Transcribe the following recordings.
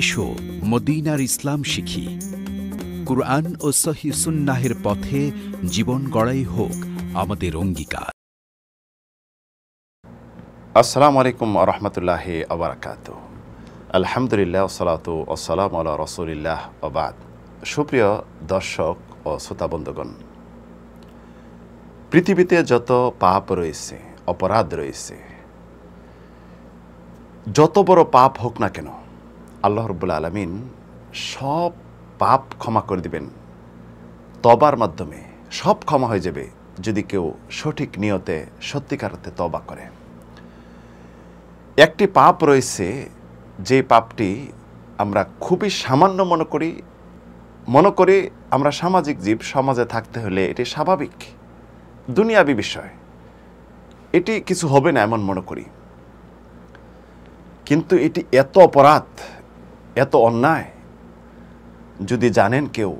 এসো মদিনার ইসলাম শিখি কুরআন ও সহি সুন্নাহের পথে জীবন গড়াই হোক আমাদের অঙ্গীকার আসসালাম আলাইকুম রহমতুল্লাহ আবরাকাত আলহামদুলিল্লাহ সালাত আসসালাম আল্লাহ রসুলিল্লাহ আবাদ সুপ্রিয় দর্শক ও শ্রোতাবন্ধগণ পৃথিবীতে যত পাপ রয়েছে অপরাধ রয়েছে যত বড় পাপ হোক না কেন আল্লাহ রব্বুল আলমিন সব পাপ ক্ষমা করে দিবেন তবার মাধ্যমে সব ক্ষমা হয়ে যাবে যদি কেউ সঠিক নিয়তে সত্যিকারতে তবা করে একটি পাপ রয়েছে যে পাপটি আমরা খুবই সামান্য মনে করি মনে করি আমরা সামাজিক জীব সমাজে থাকতে হলে এটি স্বাভাবিক দুনিয়াবি বিষয় এটি কিছু হবে না এমন মনে করি কিন্তু এটি এত অপরাধ এত অন্যায় যদি জানেন কেউ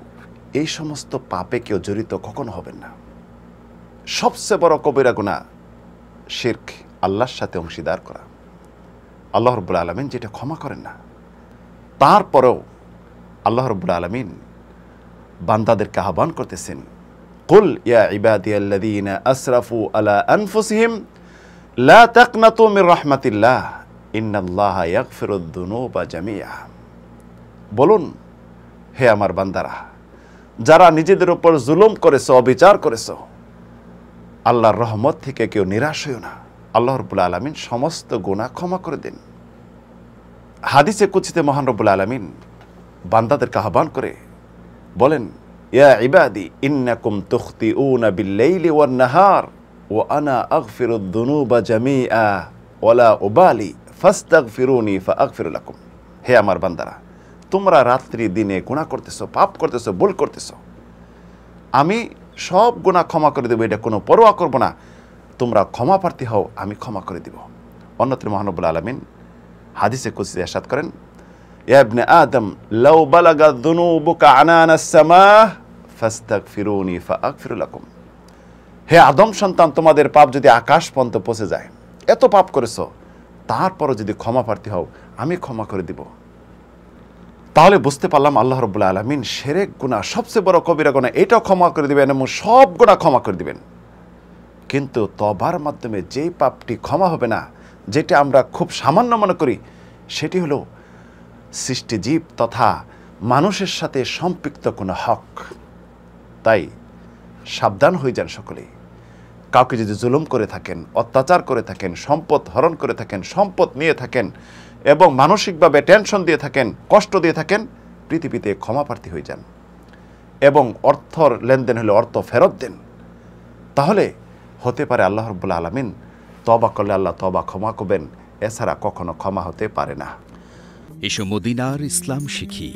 এই সমস্ত পাপে কেউ জড়িত কখনো হবেন না সবচেয়ে বড় কবিরা গুণা শেরখ আল্লাহর সাথে অংশীদার করা আল্লাহ রব্বুল আলমিন যেটা ক্ষমা করেন না তারপরেও আল্লাহ রব্বুল আলমিন বান্দাদেরকে আহ্বান করতেছেন কুল ইয়া ইবাদিয়াল্লাযীনা আসরাফু আলা আনফুসিহিম লা তাকনাতু মির রাহমাতিল্লাহ ইন্নাল্লাহা ইয়াগফিরুদ দুনুবা জামিয়া বলুন হে আমার বান্দারা যারা নিজেদের উপর জুলুম করেছ অবিচার করেছ আল্লাহর রহমত থেকে কেউ নিরাশ হইও না আল্লাহর রবুল আলমিন সমস্ত গুণা ক্ষমা করে দিন হাদিসে কুচিতে মহান রবুল আলমিন বান্দাদের আহ্বান করে বলেন ইয়া ইবাদি ইন্নাকুম তুখতি উনা বিল্লাইলি ওয়ান নাহার ও আনা বা আগফিরুদ্দুনুবা জামিআ ওয়ালা উবালি ফাস্তাগফিরুনি ফাগফিরুলাকুম হে আমার বান্দারা তোমরা রাত্রি দিনে গুণা করতেছ পাপ করতেছো ভুল করতেছো আমি সব গুণা ক্ষমা করে দেবো এটা কোনো পরোয়া করব না তোমরা ক্ষমা প্রার্থী হও আমি ক্ষমা করে দিব অন্যত্র মহানবুল আলমিন হাদিসে কুসিতে আসাদ করেন ইয়াবনে আদম লাউ বালাগা দুনুবুকা ফিরু নিফা ফাস্তাগফিরুনি ফাগফিরুলাকুম হে আদম সন্তান তোমাদের পাপ যদি আকাশ পর্যন্ত পচে যায় এত পাপ করেছ তারপরও যদি ক্ষমা প্রার্থী হও আমি ক্ষমা করে দিব তাহলে বুঝতে পারলাম আল্লাহ রবুল্লা আলমিন সেরেক গুণা সবচেয়ে বড় কবিরা গোনা এটাও ক্ষমা করে দিবেন এবং সব গোনা ক্ষমা করে দিবেন কিন্তু তবার মাধ্যমে যেই পাপটি ক্ষমা হবে না যেটি আমরা খুব সামান্য মনে করি সেটি হলো সৃষ্টিজীব তথা মানুষের সাথে সম্পৃক্ত কোনো হক তাই সাবধান হয়ে যান সকলেই কাউকে যদি জুলুম করে থাকেন অত্যাচার করে থাকেন সম্পদ হরণ করে থাকেন সম্পদ নিয়ে থাকেন এবং মানসিকভাবে টেনশন দিয়ে থাকেন কষ্ট দিয়ে থাকেন পৃথিবীতে ক্ষমাপ্রার্থী হয়ে যান এবং অর্থর লেনদেন হলে অর্থ ফেরত দেন তাহলে হতে পারে আল্লাহ রব্বুল আলমিন তবা করলে আল্লাহ তবা ক্ষমা করবেন এছাড়া কখনো ক্ষমা হতে পারে না এসব মদিনার ইসলাম শিখি